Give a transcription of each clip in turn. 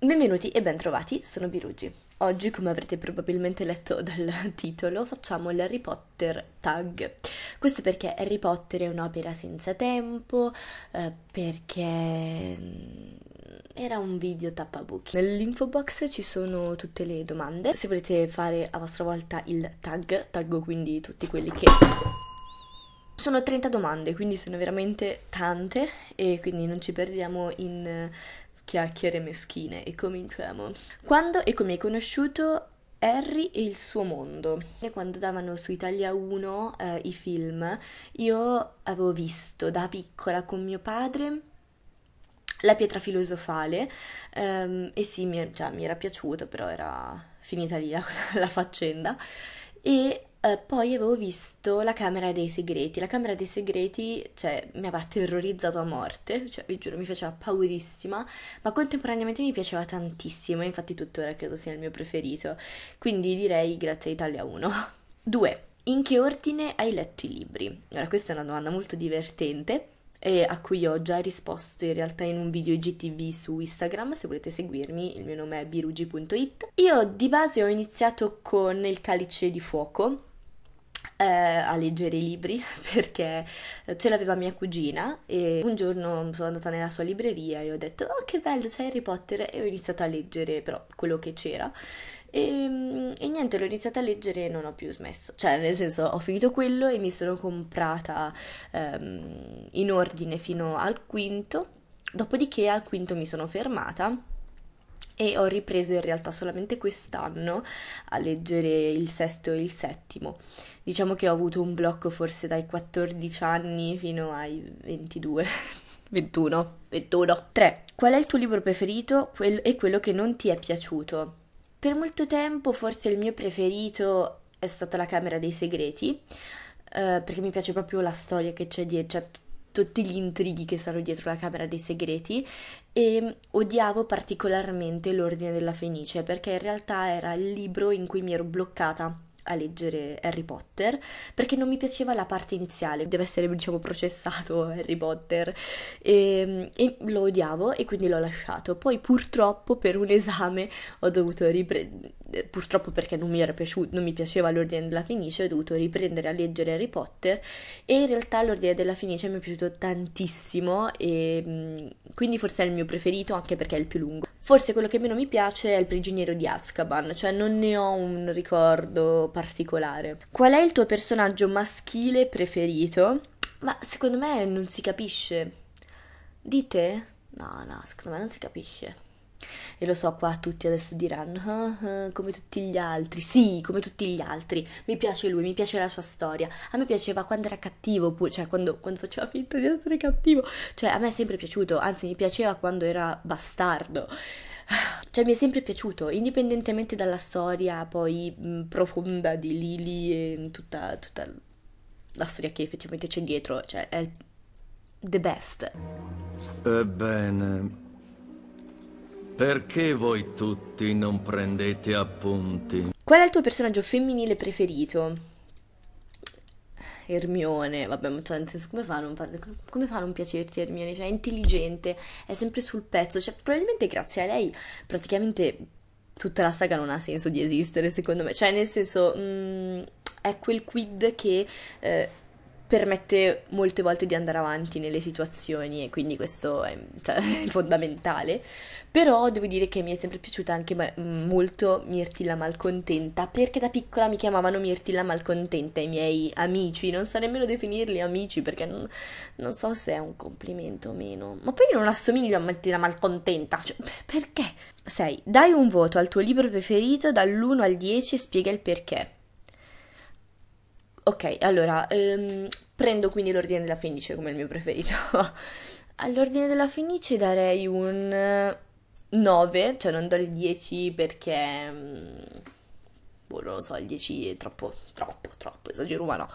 Benvenuti e bentrovati, sono Birugi. Oggi, come avrete probabilmente letto dal titolo, facciamo l'Harry Potter Tag. Questo perché Harry Potter è un'opera senza tempo, eh, perché mm, era un video tappabuchi. Nell'info box ci sono tutte le domande. Se volete fare a vostra volta il tag, taggo quindi tutti quelli che sono 30 domande, quindi sono veramente tante e quindi non ci perdiamo in chiacchiere meschine e cominciamo. Quando e come hai conosciuto Harry e il suo mondo. Quando davano su Italia 1 eh, i film, io avevo visto da piccola con mio padre la pietra filosofale ehm, e sì, mi, già, mi era piaciuto, però era finita lì la, la faccenda. E eh, poi avevo visto La Camera dei Segreti. La Camera dei Segreti, cioè, mi aveva terrorizzato a morte, cioè, vi giuro, mi faceva paurissima, ma contemporaneamente mi piaceva tantissimo, infatti tuttora credo sia il mio preferito. Quindi direi grazie a Italia 1. 2. In che ordine hai letto i libri? Ora, questa è una domanda molto divertente e a cui ho già risposto in realtà in un video IGTV su Instagram, se volete seguirmi, il mio nome è birugi.it. Io di base ho iniziato con Il calice di fuoco eh, a leggere i libri perché ce l'aveva mia cugina e un giorno sono andata nella sua libreria e ho detto oh che bello c'è Harry Potter e ho iniziato a leggere però quello che c'era e, ehm, e, niente, l'ho iniziata a leggere e non ho più smesso. Cioè, nel senso, ho finito quello e mi sono comprata um, in ordine fino al quinto. Dopodiché al quinto mi sono fermata e ho ripreso in realtà solamente quest'anno a leggere il sesto e il settimo. Diciamo che ho avuto un blocco forse dai 14 anni fino ai 22. 21, 21. 3. Qual è il tuo libro preferito quel- e quello che non ti è piaciuto? Per molto tempo forse il mio preferito è stata La Camera dei Segreti, eh, perché mi piace proprio la storia che c'è dietro, cioè tutti gli intrighi che stanno dietro la Camera dei Segreti e mm, odiavo particolarmente l'Ordine della Fenice perché in realtà era il libro in cui mi ero bloccata a leggere Harry Potter perché non mi piaceva la parte iniziale, deve essere diciamo processato Harry Potter e, mm, e lo odiavo e quindi l'ho lasciato. Poi purtroppo per un esame ho dovuto riprendere eh, purtroppo perché non mi, piaciuto, non mi piaceva l'ordine della Fenice, ho dovuto riprendere a leggere Harry Potter e in realtà l'ordine della Fenice mi è piaciuto tantissimo e mm, quindi forse è il mio preferito anche perché è il più lungo. Forse quello che meno mi piace è il prigioniero di Azkaban, cioè non ne ho un ricordo particolare. Qual è il tuo personaggio maschile preferito? Ma secondo me non si capisce. Dite? No, no, secondo me non si capisce. E lo so, qua tutti adesso diranno, ah, ah, come tutti gli altri, sì, come tutti gli altri, mi piace lui, mi piace la sua storia, a me piaceva quando era cattivo, cioè quando, quando faceva finta di essere cattivo, cioè a me è sempre piaciuto, anzi mi piaceva quando era bastardo. Cioè, mi è sempre piaciuto, indipendentemente dalla storia poi mh, profonda di Lily e tutta, tutta la storia che effettivamente c'è dietro, cioè è the best. Ebbene, perché voi tutti non prendete appunti? Qual è il tuo personaggio femminile preferito? Ermione, vabbè, ma cioè, come fa, non, come fa a non piacerti Ermione? Cioè, è intelligente, è sempre sul pezzo, cioè, probabilmente grazie a lei praticamente tutta la saga non ha senso di esistere, secondo me, cioè, nel senso, mh, mm, è quel quid che... Eh, permette molte volte di andare avanti nelle situazioni e quindi questo è, cioè, è fondamentale. Però devo dire che mi è sempre piaciuta anche ma- molto Mirtilla Malcontenta perché da piccola mi chiamavano Mirtilla Malcontenta i miei amici, non so nemmeno definirli amici perché non, non so se è un complimento o meno. Ma poi non assomiglio a Mirtilla Malcontenta, cioè, perché? 6. Dai un voto al tuo libro preferito dall'1 al 10 e spiega il perché. Ok, allora ehm, prendo quindi l'ordine della Fenice come il mio preferito. All'ordine della Fenice darei un 9, eh, cioè non do il 10 perché. Mm, boh, non lo so, il 10 è troppo, troppo, troppo, esagero, ma no.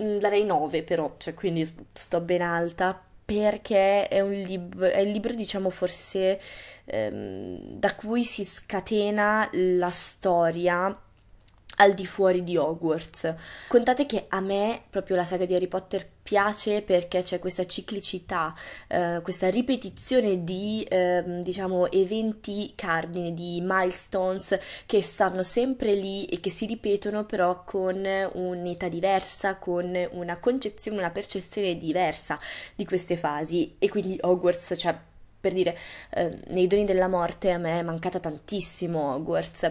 Mm, darei 9 però, cioè quindi sto ben alta perché è un libro, è il libro diciamo forse ehm, da cui si scatena la storia al di fuori di Hogwarts. Contate che a me proprio la saga di Harry Potter piace perché c'è questa ciclicità, eh, questa ripetizione di eh, diciamo eventi cardine, di milestones che stanno sempre lì e che si ripetono però con un'età diversa, con una concezione, una percezione diversa di queste fasi e quindi Hogwarts, cioè per dire, eh, nei Doni della Morte a me è mancata tantissimo Hogwarts,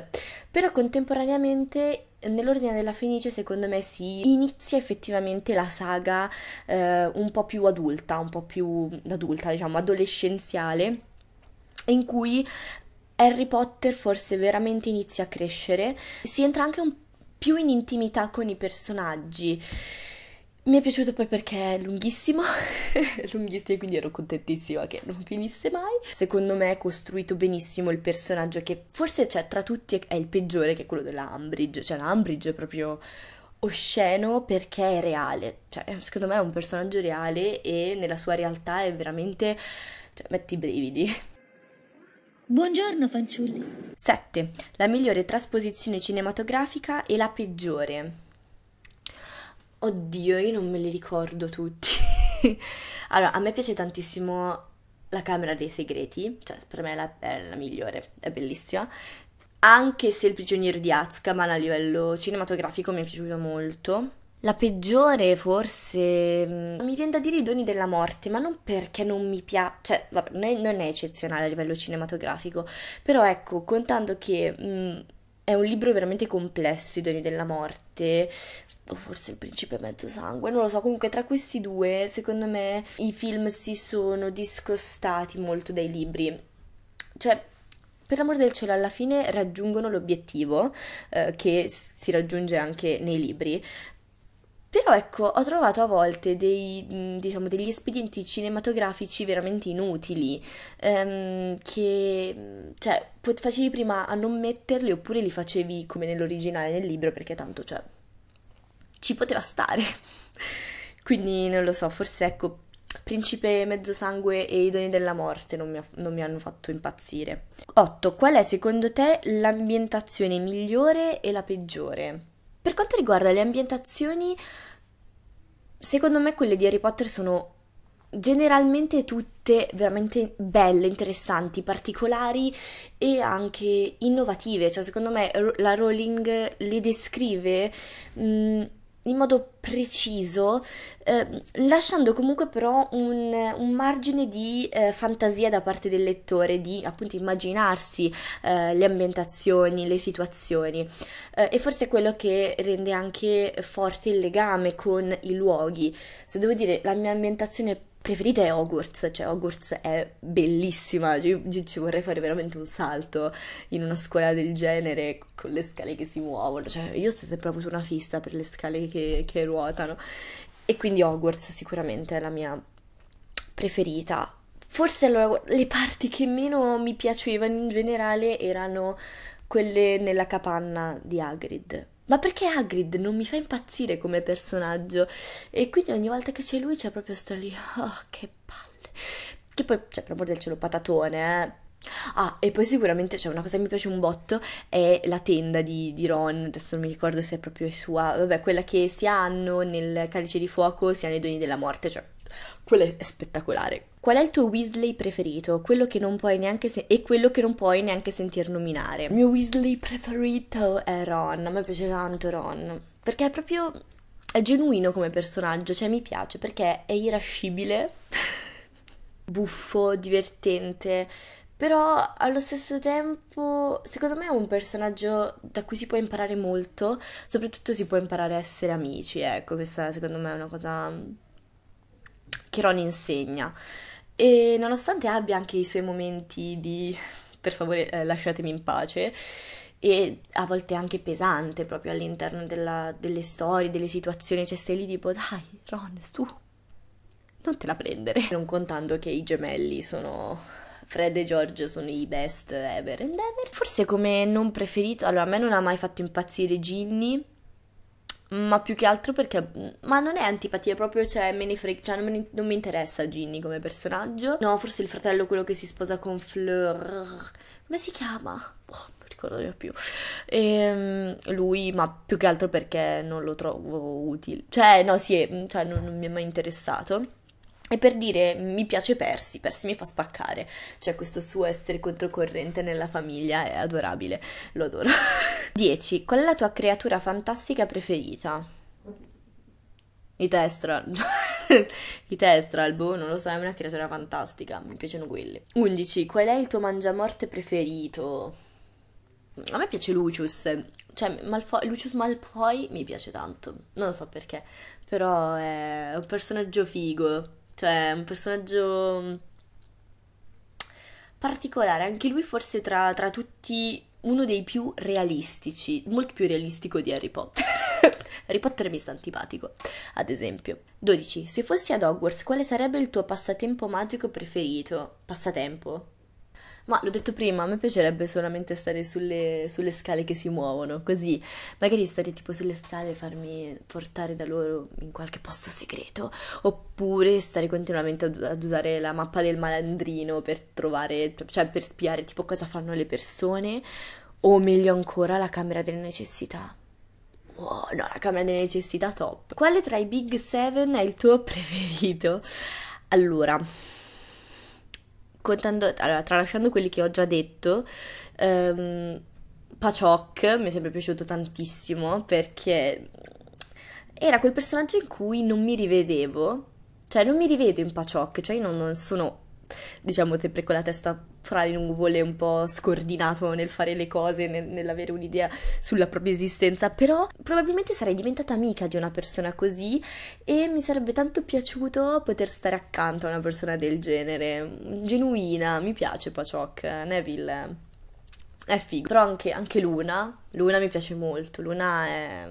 però contemporaneamente nell'Ordine della Fenice secondo me si inizia effettivamente la saga eh, un po' più adulta, un po' più adulta, diciamo, adolescenziale, in cui Harry Potter forse veramente inizia a crescere, si entra anche un più in intimità con i personaggi. Mi è piaciuto poi perché è lunghissimo, è lunghissimo quindi ero contentissima che non finisse mai. Secondo me è costruito benissimo il personaggio che forse cioè, tra tutti è il peggiore che è quello della Umbridge, cioè la è proprio osceno perché è reale, cioè eh, secondo me è un personaggio reale e nella sua realtà è veramente, cioè metti i brividi. Buongiorno fanciulli. 7. La migliore trasposizione cinematografica e la peggiore. Oddio, io non me li ricordo tutti. allora, a me piace tantissimo La Camera dei Segreti, cioè per me è la, è la migliore, è bellissima. Anche se Il prigioniero di Azkaban a livello cinematografico mi è piaciuto molto. La peggiore forse mm, mi viene da dire i doni della morte, ma non perché non mi piace, cioè vabbè, non è, non è, eccezionale a livello cinematografico, però ecco, contando che mh, mm, è un libro veramente complesso, i doni della morte, o forse Il principe mezzo sangue, non lo so, comunque tra questi due secondo me i film si sono discostati molto dai libri. Cioè, per l'amor del cielo alla fine raggiungono l'obiettivo eh, che si raggiunge anche nei libri. Però ecco, ho trovato a volte dei, diciamo, degli espedienti cinematografici veramente inutili, ehm, che cioè, facevi prima a non metterli oppure li facevi come nell'originale nel libro perché tanto cioè, ci poteva stare. Quindi non lo so, forse ecco, Principe Mezzosangue e I Doni della Morte non mi, ha, non mi hanno fatto impazzire. 8. Qual è secondo te l'ambientazione migliore e la peggiore? Per quanto riguarda le ambientazioni, secondo me quelle di Harry Potter sono generalmente tutte veramente belle, interessanti, particolari e anche innovative. Cioè, secondo me la Rowling le descrive mh, mm, in modo preciso, eh, lasciando comunque però un, un margine di eh, fantasia da parte del lettore, di appunto immaginarsi eh, le ambientazioni, le situazioni. Eh, e forse è quello che rende anche forte il legame con i luoghi. Se devo dire, la mia ambientazione preferita è Hogwarts, cioè Hogwarts è bellissima, cioè, io ci vorrei fare veramente un salto in una scuola del genere con le scale che si muovono, cioè io sto sempre proprio su una fissa per le scale che, che ruotano e quindi Hogwarts sicuramente è la mia preferita. Forse allora le parti che meno mi piacevano in generale erano quelle nella capanna di Hagrid, ma perché Hagrid non mi fa impazzire come personaggio? E quindi ogni volta che c'è lui c'è proprio sto lì, oh che palle, che poi c'è cioè, per amor del cielo patatone, eh. Ah, e poi sicuramente c'è cioè, una cosa che mi piace un botto è la tenda di, di, Ron, adesso non mi ricordo se è proprio sua, vabbè, quella che si hanno nel calice di fuoco, si hanno i doni della morte, cioè quello è spettacolare. Qual è il tuo Weasley preferito? Quello che non puoi neanche se- e quello che non puoi neanche sentir nominare. Il mio Weasley preferito è Ron, a me piace tanto Ron, perché è proprio è genuino come personaggio, cioè mi piace perché è irascibile, buffo, divertente, però allo stesso tempo secondo me è un personaggio da cui si può imparare molto, soprattutto si può imparare a essere amici, ecco, questa secondo me è una cosa che Ron insegna. E nonostante abbia anche i suoi momenti di per favore eh, lasciatemi in pace e a volte anche pesante proprio all'interno della, delle storie, delle situazioni, cioè stai lì tipo dai Ron, tu non te la prendere. Non contando che i gemelli sono Fred e George sono i best ever and ever. Forse come non preferito, allora a me non ha mai fatto impazzire Ginny ma più che altro perché... Ma non è antipatia, proprio cioè me ne frega, cioè non, non, mi interessa Ginny come personaggio. No, forse il fratello, quello che si sposa con Fleur... Come si chiama? Oh, non ricordo io più. E, ehm, lui, ma più che altro perché non lo trovo utile. Cioè, no, sì, cioè, non, non mi è mai interessato. E per dire mi piace Persi, Persi mi fa spaccare, cioè questo suo essere controcorrente nella famiglia è adorabile, lo adoro. 10. Qual è la tua creatura fantastica preferita? I Testral. I Testral, boh, non lo so, è una creatura fantastica, mi piacciono quelli. 11. Qual è il tuo mangiamorte preferito? A me piace Lucius, cioè Malfo- Lucius Malfoy mi piace tanto, non lo so perché, però è un personaggio figo cioè è un personaggio mm, particolare, anche lui forse tra, tra tutti uno dei più realistici, molto più realistico di Harry Potter. Harry Potter mi sta antipatico, ad esempio. 12. Se fossi ad Hogwarts, quale sarebbe il tuo passatempo magico preferito? Passatempo? Ma l'ho detto prima, a me piacerebbe solamente stare sulle, sulle scale che si muovono, così magari stare tipo sulle scale e farmi portare da loro in qualche posto segreto, oppure stare continuamente ad, ad usare la mappa del malandrino per trovare, cioè per spiare tipo cosa fanno le persone, o meglio ancora la camera delle necessità. Oh, no, la camera delle necessità top. Quale tra i Big Seven è il tuo preferito? Allora, raccontando, allora, tralasciando quelli che ho già detto, ehm, Paciok mi è sempre piaciuto tantissimo perché era quel personaggio in cui non mi rivedevo, cioè non mi rivedo in Paciok, cioè io non, non sono diciamo sempre con la testa fra le nuvole, un po' scordinato nel fare le cose, nel, nell'avere un'idea sulla propria esistenza, però probabilmente sarei diventata amica di una persona così e mi sarebbe tanto piaciuto poter stare accanto a una persona del genere, genuina, mi piace Paciok, Neville è figo, però anche, anche Luna, Luna mi piace molto, Luna è,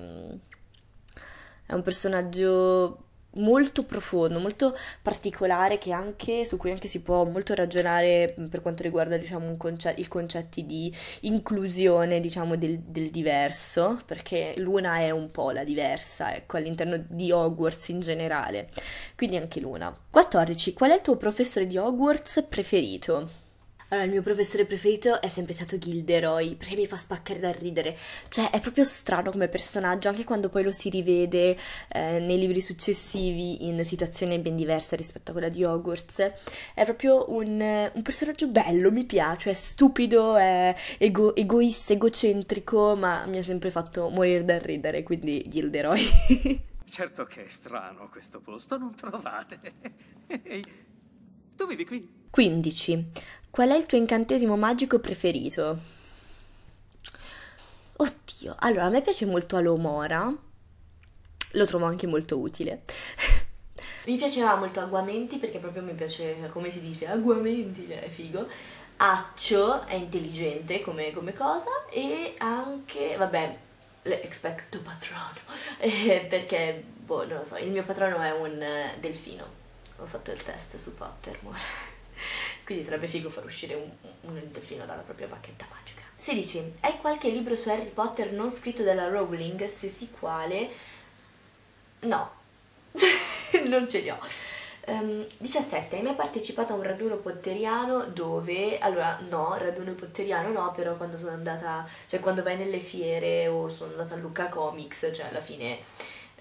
è un personaggio molto profondo, molto particolare anche, su cui anche si può molto ragionare per quanto riguarda diciamo, conce- i concetti di inclusione diciamo, del, del, diverso, perché Luna è un po' la diversa ecco, all'interno di Hogwarts in generale, quindi anche Luna. 14. Qual è il tuo professore di Hogwarts preferito? Allora, il mio professore preferito è sempre stato Gilderoy, perché mi fa spaccare dal ridere. Cioè, è proprio strano come personaggio, anche quando poi lo si rivede eh, nei libri successivi in situazioni ben diverse rispetto a quella di Hogwarts. È proprio un, un personaggio bello, mi piace, è stupido, è ego, egoista, egocentrico, ma mi ha sempre fatto morire dal ridere, quindi Gilderoy. certo che è strano questo posto, non trovate? Ehi, tu vivi qui? 15. Qual è il tuo incantesimo magico preferito? Oddio, allora a me piace molto Alomora, lo trovo anche molto utile. mi piaceva molto Aguamenti perché proprio mi piace, come si dice, Aguamenti, è figo. Accio è intelligente come, come cosa e anche, vabbè, l'expecto patrono, eh, perché, boh, non lo so, il mio patrono è un eh, delfino. Ho fatto il test su Pottermore. Quindi sarebbe figo far uscire un, un delfino dalla propria bacchetta magica. 16. Hai qualche libro su Harry Potter non scritto dalla Rowling? Se sì, quale? No, non ce li ho. Um, ehm, 17. Hai mai partecipato a un raduno potteriano dove... Allora, no, raduno potteriano no, però quando sono andata... Cioè, quando vai nelle fiere o sono andata a Luca Comics, cioè alla fine...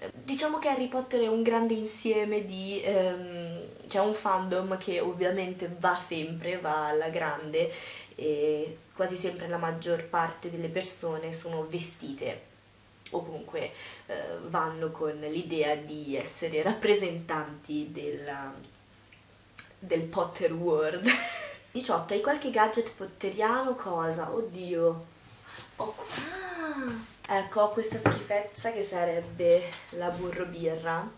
Eh, diciamo che Harry Potter è un grande insieme di... Um, c'è un fandom che ovviamente va sempre, va alla grande e quasi sempre la maggior parte delle persone sono vestite o comunque eh, vanno con l'idea di essere rappresentanti della, del Potter World. 18. Hai qualche gadget potteriano? Cosa? Oddio. Ho... Ah, ecco, ho questa schifezza che sarebbe la burro birra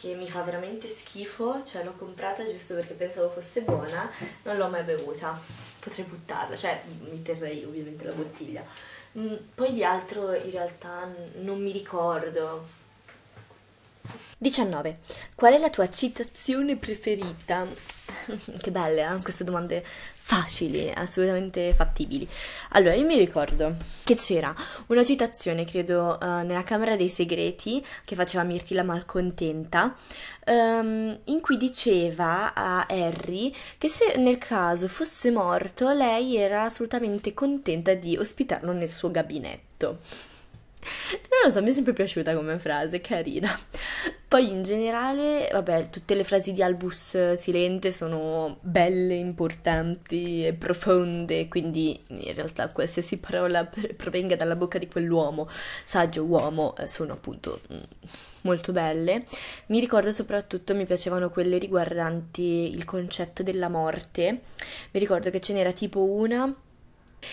che mi fa veramente schifo, cioè l'ho comprata giusto perché pensavo fosse buona, non l'ho mai bevuta, potrei buttarla, cioè mi terrei ovviamente la bottiglia. Mm, poi di altro in realtà non mi ricordo, 19. Qual è la tua citazione preferita? che belle, eh? queste domande facili, assolutamente fattibili. Allora, io mi ricordo che c'era una citazione, credo, uh, nella Camera dei Segreti che faceva Mirtilla Malcontenta, um, in cui diceva a Harry che se nel caso fosse morto, lei era assolutamente contenta di ospitarlo nel suo gabinetto. Non lo so, mi è sempre piaciuta come frase, carina. Poi in generale, vabbè, tutte le frasi di Albus Silente sono belle, importanti e profonde, quindi in realtà qualsiasi parola provenga dalla bocca di quell'uomo, saggio uomo, eh, sono appunto mm, molto belle. Mi ricordo soprattutto mi piacevano quelle riguardanti il concetto della morte. Mi ricordo che ce n'era tipo una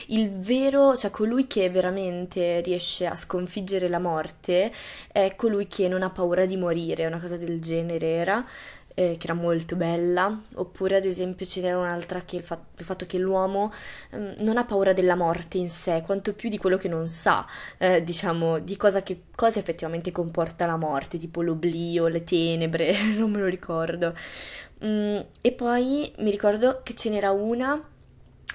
il vero, cioè colui che veramente riesce a sconfiggere la morte è colui che non ha paura di morire, una cosa del genere era, eh, che era molto bella. Oppure, ad esempio, ce n'era un'altra che il, fa- il fatto che l'uomo ehm, non ha paura della morte in sé, quanto più di quello che non sa, eh, diciamo, di cosa, che, cosa effettivamente comporta la morte, tipo l'oblio, le tenebre, non me lo ricordo. Mm, e poi mi ricordo che ce n'era una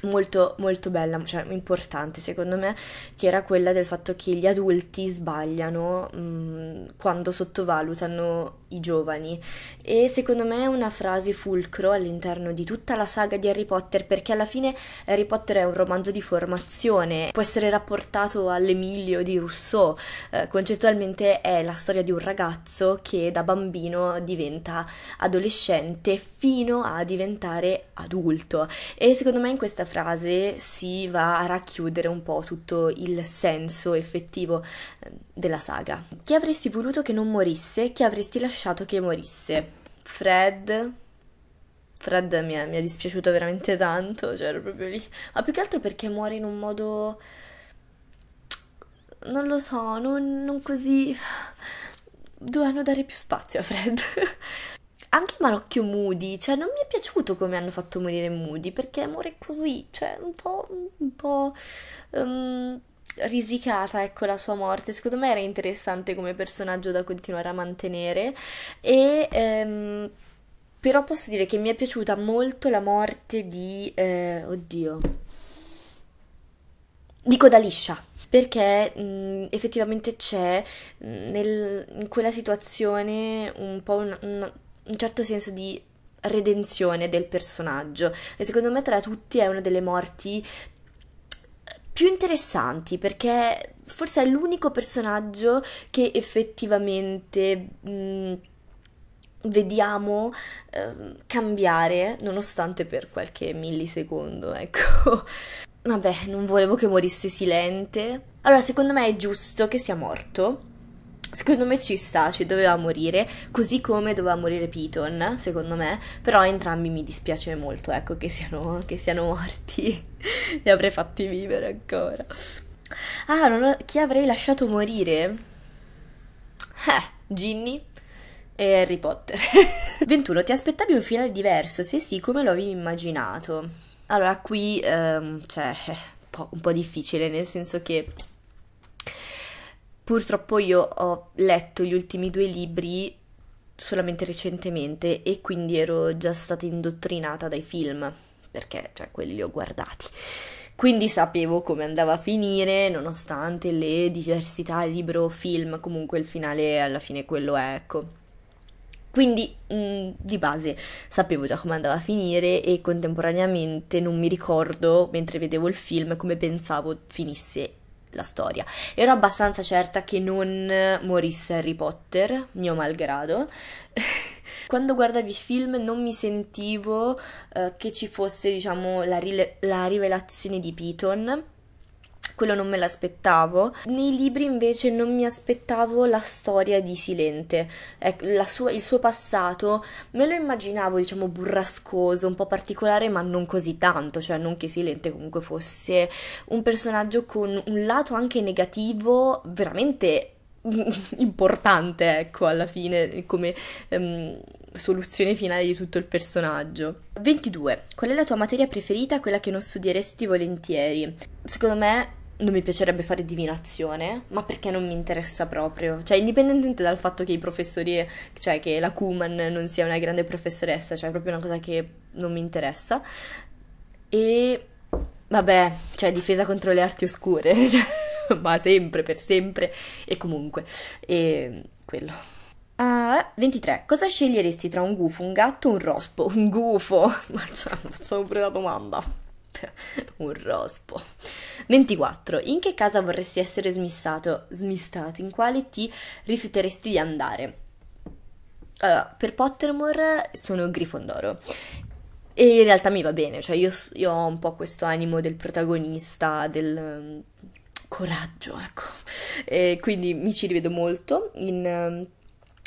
molto, molto bella, cioè importante secondo me, che era quella del fatto che gli adulti sbagliano mh, quando sottovalutano i giovani. E secondo me è una frase fulcro all'interno di tutta la saga di Harry Potter, perché alla fine Harry Potter è un romanzo di formazione, può essere rapportato all'Emilio di Rousseau. Eh, concettualmente è la storia di un ragazzo che da bambino diventa adolescente fino a diventare adulto. E secondo me in questa frase frase si va a racchiudere un po' tutto il senso effettivo eh, della saga. Chi avresti voluto che non morisse? Chi avresti lasciato che morisse? Fred, Fred mi è, mi è, dispiaciuto veramente tanto, cioè ero proprio lì. Ma più che altro perché muore in un modo. Non lo so, non, non così. Dovevano dare più spazio a Fred. anche Marocchio Moody, cioè non mi è piaciuto come hanno fatto morire Moody, perché muore così, cioè un po', un po' um, risicata, ecco, la sua morte. Secondo me era interessante come personaggio da continuare a mantenere e... Um, però posso dire che mi è piaciuta molto la morte di... Eh, oddio. Dico da liscia perché mh, mm, effettivamente c'è mh, mm, nel, in quella situazione un po' un, un, un certo senso di redenzione del personaggio e secondo me tra tutti è una delle morti più interessanti perché forse è l'unico personaggio che effettivamente mh, mm, vediamo eh, cambiare nonostante per qualche millisecondo ecco vabbè non volevo che morisse silente allora secondo me è giusto che sia morto Secondo me ci sta, ci doveva morire, così come doveva morire Piton, secondo me, però entrambi mi dispiace molto, ecco, che siano, che siano morti, li avrei fatti vivere ancora. Ah, ho, chi avrei lasciato morire? Eh, Ginny e Harry Potter. 21. Ti aspettavi un finale diverso? Se sì, come lo avevi immaginato? Allora, qui, ehm, cioè, eh, un po', un po' difficile, nel senso che Purtroppo io ho letto gli ultimi due libri solamente recentemente e quindi ero già stata indottrinata dai film, perché cioè quelli li ho guardati. Quindi sapevo come andava a finire, nonostante le diversità libro-film, comunque il finale alla fine quello è, ecco. Quindi mh, mm, di base sapevo già come andava a finire e contemporaneamente non mi ricordo, mentre vedevo il film, come pensavo finisse la storia. Ero abbastanza certa che non morisse Harry Potter, mio malgrado. Quando guardavi i film non mi sentivo eh, che ci fosse, diciamo, la, la rivelazione di Piton quello non me l'aspettavo. Nei libri invece non mi aspettavo la storia di Silente, sua, il suo passato me lo immaginavo diciamo burrascoso, un po' particolare ma non così tanto, cioè non che Silente comunque fosse un personaggio con un lato anche negativo veramente importante, ecco, alla fine, come um, soluzione finale di tutto il personaggio. 22. Qual è la tua materia preferita, quella che non studieresti volentieri? Secondo me non mi piacerebbe fare divinazione, ma perché non mi interessa proprio. Cioè, indipendentemente dal fatto che i professori, cioè che la Kuman non sia una grande professoressa, cioè è proprio una cosa che non mi interessa. E vabbè, cioè difesa contro le arti oscure. ma sempre, per sempre e comunque. E quello. Uh, ah, 23. Cosa sceglieresti tra un gufo, un gatto o un rospo? Un gufo? Ma cioè, facciamo pure la domanda. un rospo. 24. In che casa vorresti essere smissato? Smissato? In quale ti rifiuteresti di andare? Allora, per Pottermore sono Grifondoro. E in realtà mi va bene, cioè io, io ho un po' questo animo del protagonista, del coraggio, ecco. E quindi mi ci rivedo molto in, ehm,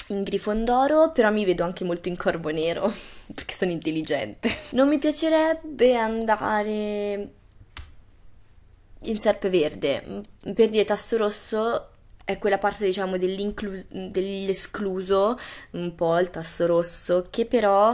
in Grifondoro, però mi vedo anche molto in Corvo Nero, perché sono intelligente. Non mi piacerebbe andare in Serpe Verde, mm, per dire Tasso Rosso è quella parte diciamo dell'escluso, un po' il tasso rosso, che però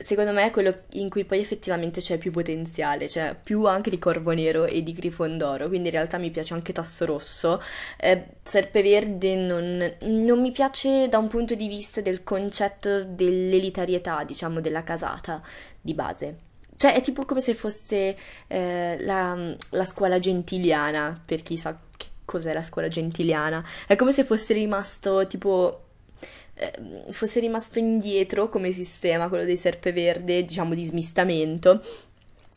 secondo me è quello in cui poi effettivamente c'è più potenziale, cioè più anche di Corvo Nero e di Grifondoro, quindi in realtà mi piace anche Tasso Rosso. Eh, Serpeverde non, non mi piace da un punto di vista del concetto dell'elitarietà, diciamo, della casata di base. Cioè è tipo come se fosse eh, la, la scuola gentiliana, per chi sa che cos'è la scuola gentiliana, è come se fosse rimasto tipo Ehm, fosse rimasto indietro come sistema, quello dei Serpeverde, diciamo di smistamento,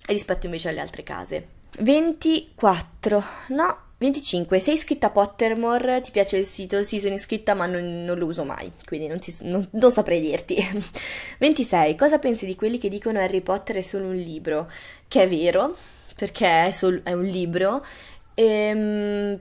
rispetto invece alle altre case. 24, no, 25. Sei iscritta a Pottermore? Ti piace il sito? Sì, sono iscritta, ma non, non lo uso mai, quindi non, ti, non, non, saprei dirti. 26. Cosa pensi di quelli che dicono Harry Potter è solo un libro? Che è vero, perché è, sol- è un libro. Ehm,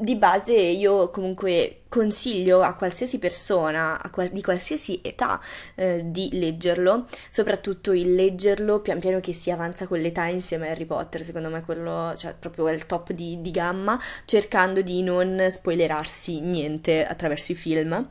di base io comunque consiglio a qualsiasi persona a qual- di qualsiasi età eh, di leggerlo, soprattutto il leggerlo pian piano che si avanza con l'età insieme a Harry Potter, secondo me quello cioè, proprio il top di, di gamma, cercando di non spoilerarsi niente attraverso i film.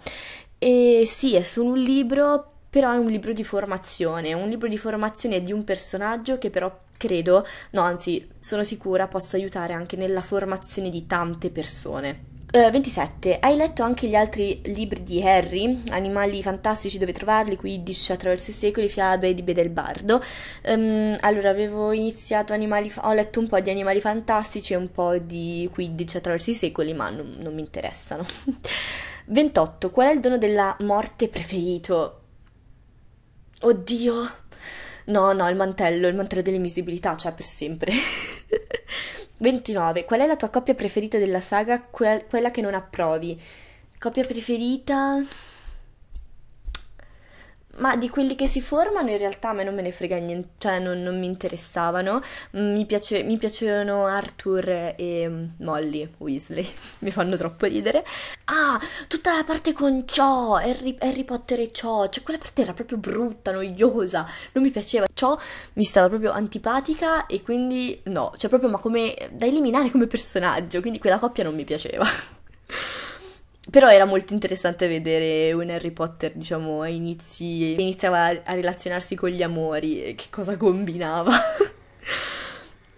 E sì, è solo un libro, però è un libro di formazione, un libro di formazione di un personaggio che però credo, no anzi sono sicura possa aiutare anche nella formazione di tante persone. Uh, eh, 27. Hai letto anche gli altri libri di Harry, Animali fantastici dove trovarli, Quidditch attraverso i secoli, Fiabe di Bedelbardo. Um, allora, avevo iniziato animali, ho letto un po' di Animali fantastici e un po' di Quidditch attraverso i secoli, ma non, non mi interessano. 28. Qual è il dono della morte preferito? Oddio. No, no, il mantello, il mantello dell'invisibilità, cioè per sempre. 29. Qual è la tua coppia preferita della saga? Que- quella che non approvi. Coppia preferita? ma di quelli che si formano in realtà a me non me ne frega niente, cioè non, non mi interessavano. Mm, mi, piace, mi piacevano Arthur e mm, Molly Weasley, mi fanno troppo ridere. Ah, tutta la parte con Cho, Harry, Harry Potter e Cho, cioè quella parte era proprio brutta, noiosa, non mi piaceva. Ciò mi stava proprio antipatica e quindi no, cioè proprio ma come da eliminare come personaggio, quindi quella coppia non mi piaceva. Però era molto interessante vedere un Harry Potter, diciamo, a inizi, iniziava a relazionarsi con gli amori e che cosa combinava. uh,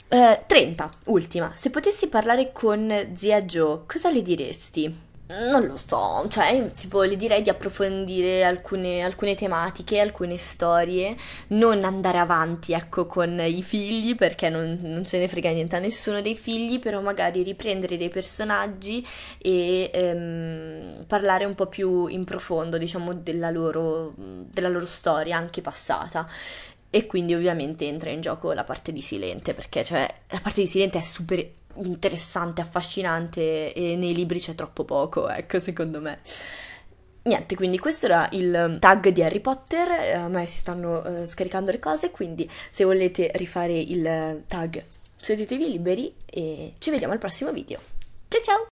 eh, 30, ultima. Se potessi parlare con zia Jo, cosa le diresti? Non lo so, cioè, tipo, le direi di approfondire alcune, alcune, tematiche, alcune storie, non andare avanti, ecco, con i figli, perché non, non se ne frega niente a nessuno dei figli, però magari riprendere dei personaggi e ehm, parlare un po' più in profondo, diciamo, della loro, della loro storia, anche passata. E quindi ovviamente entra in gioco la parte di Silente, perché cioè la parte di Silente è super interessante, affascinante e nei libri c'è troppo poco, ecco, secondo me. Niente, quindi questo era il tag di Harry Potter, eh, a me si stanno uh, scaricando le cose, quindi se volete rifare il tag sentitevi liberi e ci vediamo al prossimo video. Ciao ciao!